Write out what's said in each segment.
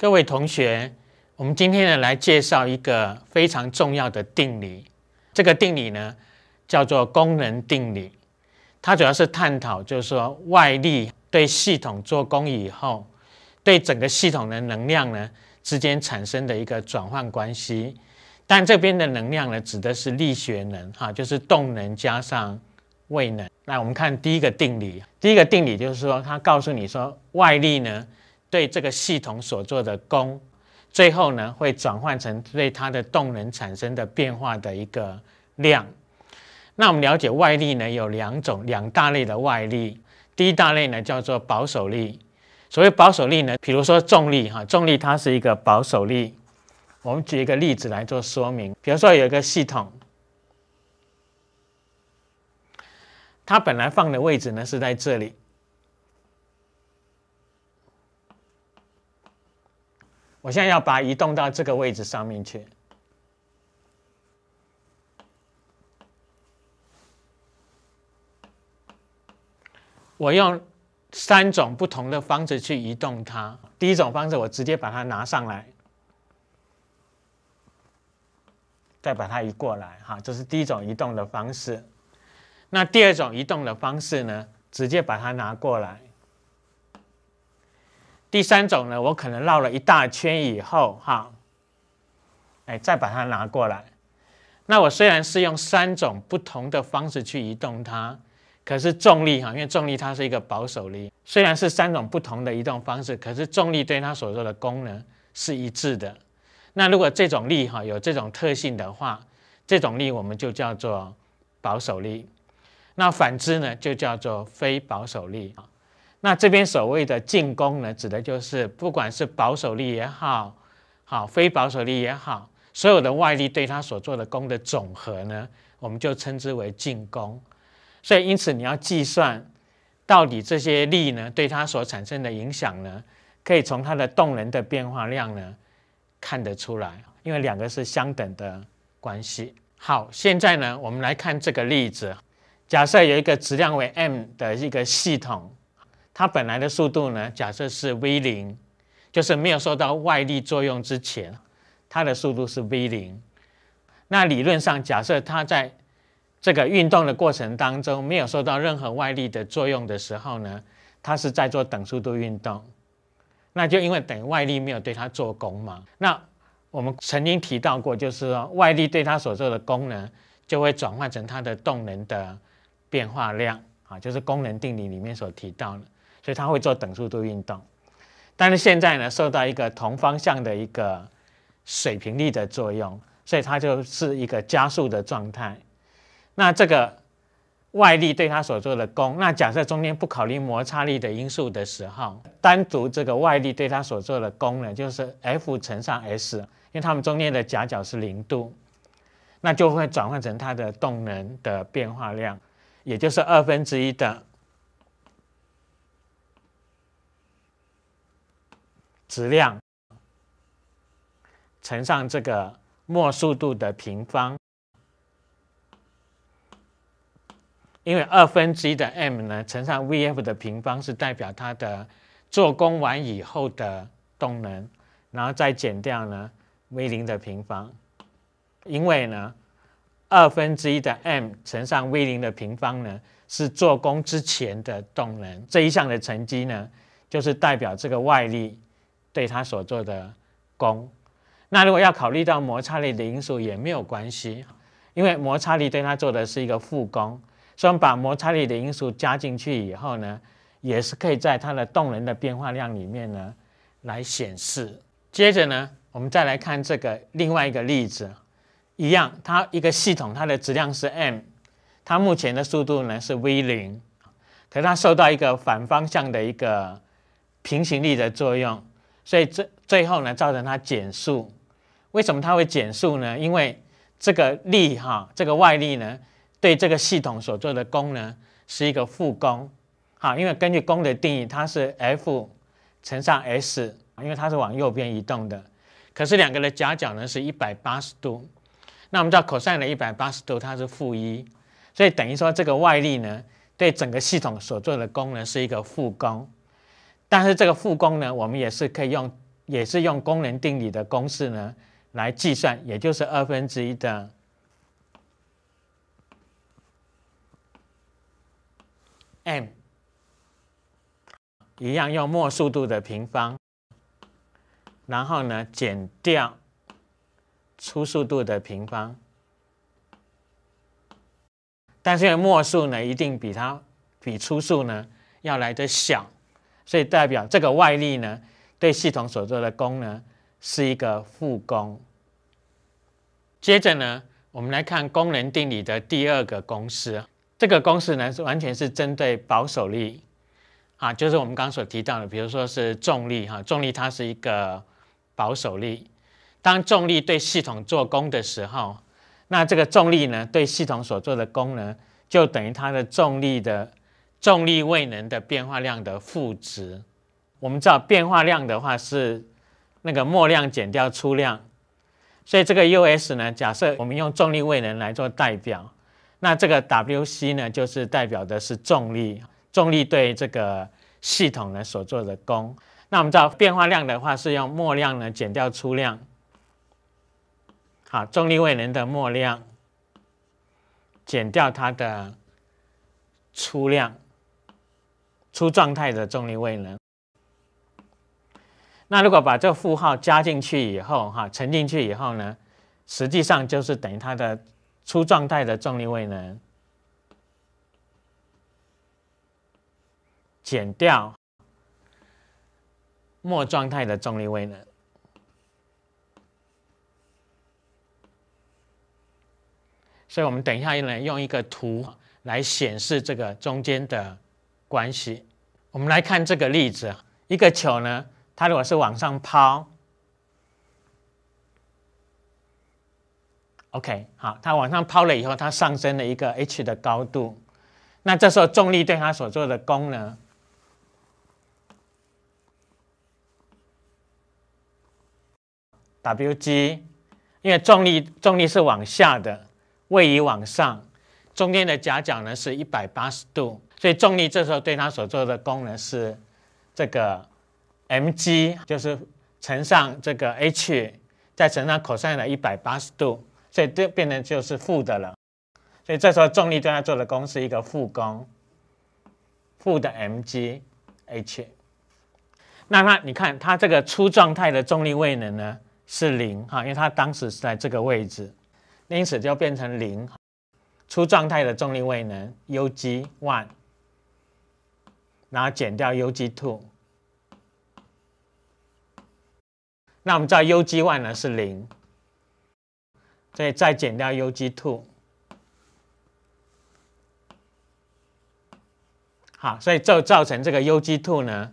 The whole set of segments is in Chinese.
各位同学，我们今天呢来介绍一个非常重要的定理。这个定理呢叫做功能定理，它主要是探讨就是说外力对系统做功以后，对整个系统的能量呢之间产生的一个转换关系。但这边的能量呢指的是力学能，哈，就是动能加上位能。那我们看第一个定理，第一个定理就是说它告诉你说外力呢。对这个系统所做的功，最后呢会转换成对它的动能产生的变化的一个量。那我们了解外力呢有两种两大类的外力。第一大类呢叫做保守力。所谓保守力呢，比如说重力哈，重力它是一个保守力。我们举一个例子来做说明。比如说有一个系统，它本来放的位置呢是在这里。我现在要把它移动到这个位置上面去。我用三种不同的方式去移动它。第一种方式，我直接把它拿上来，再把它移过来，哈，这是第一种移动的方式。那第二种移动的方式呢？直接把它拿过来。第三种呢，我可能绕了一大圈以后，哈，哎，再把它拿过来。那我虽然是用三种不同的方式去移动它，可是重力哈，因为重力它是一个保守力，虽然是三种不同的移动方式，可是重力对它所做的功呢是一致的。那如果这种力哈有这种特性的话，这种力我们就叫做保守力。那反之呢，就叫做非保守力啊。那这边所谓的进攻呢，指的就是不管是保守力也好，好非保守力也好，所有的外力对它所做的功的总和呢，我们就称之为进攻。所以，因此你要计算到底这些力呢，对它所产生的影响呢，可以从它的动能的变化量呢看得出来，因为两个是相等的关系。好，现在呢，我们来看这个例子，假设有一个质量为 m 的一个系统。它本来的速度呢？假设是 v 零，就是没有受到外力作用之前，它的速度是 v 零。那理论上假设它在这个运动的过程当中没有受到任何外力的作用的时候呢，它是在做等速度运动。那就因为等于外力没有对它做功嘛。那我们曾经提到过，就是说外力对它所做的功呢，就会转换成它的动能的变化量啊，就是功能定理里面所提到的。所以它会做等速度运动，但是现在呢，受到一个同方向的一个水平力的作用，所以它就是一个加速的状态。那这个外力对它所做的功，那假设中间不考虑摩擦力的因素的时候，单独这个外力对它所做的功呢，就是 F 乘上 s，因为它们中间的夹角是零度，那就会转换成它的动能的变化量，也就是二分之一的。质量乘上这个末速度的平方，因为二分之一的 m 呢乘上 v_f 的平方是代表它的做功完以后的动能，然后再减掉呢 v_0 的平方，因为呢二分之一的 m 乘上 v_0 的平方呢是做功之前的动能，这一项的乘积呢就是代表这个外力。对它所做的功，那如果要考虑到摩擦力的因素也没有关系，因为摩擦力对它做的是一个负功，所以把摩擦力的因素加进去以后呢，也是可以在它的动能的变化量里面呢来显示。接着呢，我们再来看这个另外一个例子，一样，它一个系统，它的质量是 m，它目前的速度呢是 v 零，可它受到一个反方向的一个平行力的作用。所以这最后呢，造成它减速。为什么它会减速呢？因为这个力哈，这个外力呢，对这个系统所做的功呢，是一个负功。好，因为根据功的定义，它是 F 乘上 s，因为它是往右边移动的，可是两个的夹角呢是180度，那我们知道 cosine 180度它是负一，所以等于说这个外力呢，对整个系统所做的功呢是一个负功。但是这个负功呢，我们也是可以用，也是用功能定理的公式呢来计算，也就是二分之一的 m，一样用末速度的平方，然后呢减掉初速度的平方，但是因为末速呢一定比它比初速呢要来得小。所以代表这个外力呢，对系统所做的功呢，是一个负功。接着呢，我们来看功能定理的第二个公式。这个公式呢，是完全是针对保守力，啊，就是我们刚刚所提到的，比如说是重力，哈，重力它是一个保守力。当重力对系统做功的时候，那这个重力呢，对系统所做的功呢，就等于它的重力的。重力位能的变化量的负值，我们知道变化量的话是那个末量减掉初量，所以这个 U_s 呢，假设我们用重力位能来做代表，那这个 W_c 呢就是代表的是重力，重力对这个系统呢所做的功。那我们知道变化量的话是用末量呢减掉初量，好，重力位能的末量减掉它的初量。出状态的重力位能，那如果把这负号加进去以后，哈，乘进去以后呢，实际上就是等于它的出状态的重力位能减掉末状态的重力位能。所以我们等一下来用一个图来显示这个中间的关系。我们来看这个例子，一个球呢，它如果是往上抛，OK，好，它往上抛了以后，它上升了一个 h 的高度，那这时候重力对它所做的功呢？Wg，因为重力重力是往下的，位移往上。中间的夹角呢是180度，所以重力这时候对它所做的功呢是这个 mg，就是乘上这个 h，再乘上 cosine 的180度，所以就变成就是负的了。所以这时候重力对它做的功是一个负功，负的 mg h。那它你看它这个初状态的重力位能呢是零哈，因为它当时是在这个位置，因此就变成零。初状态的重力位呢 U G one，然后减掉 U G two，那我们知道 U G one 呢是零，所以再减掉 U G two，好，所以造造成这个 U G two 呢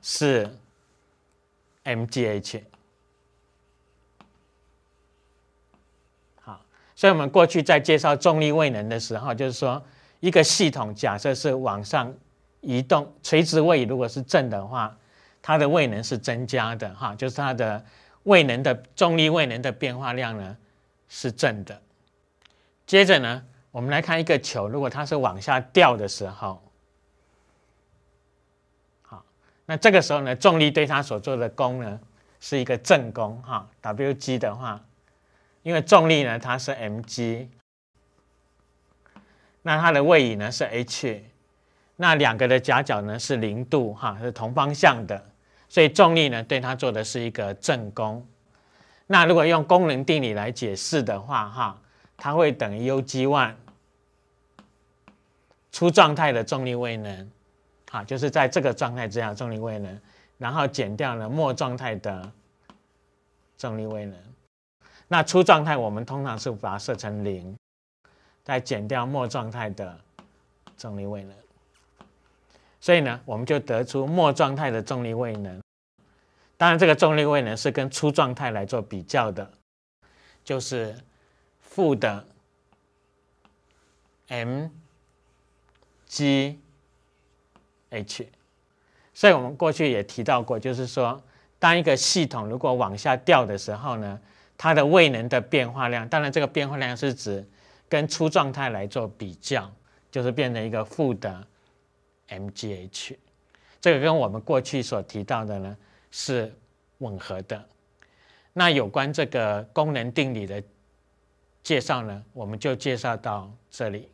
是 m g h。所以我们过去在介绍重力位能的时候，就是说一个系统假设是往上移动，垂直位移如果是正的话，它的位能是增加的哈，就是它的位能的重力位能的变化量呢是正的。接着呢，我们来看一个球，如果它是往下掉的时候，好，那这个时候呢，重力对它所做的功呢是一个正功哈，Wg 的话。因为重力呢，它是 mg，那它的位移呢是 h，那两个的夹角呢是零度哈，是同方向的，所以重力呢对它做的是一个正功。那如果用功能定理来解释的话哈，它会等于 Ug one 初状态的重力位能，啊，就是在这个状态之下重力位能，然后减掉了末状态的重力位能。那初状态我们通常是把它设成零，再减掉末状态的重力位能，所以呢，我们就得出末状态的重力位能。当然，这个重力位能是跟初状态来做比较的，就是负的 mgh。所以我们过去也提到过，就是说，当一个系统如果往下掉的时候呢。它的位能的变化量，当然这个变化量是指跟初状态来做比较，就是变成一个负的 m g h，这个跟我们过去所提到的呢是吻合的。那有关这个功能定理的介绍呢，我们就介绍到这里。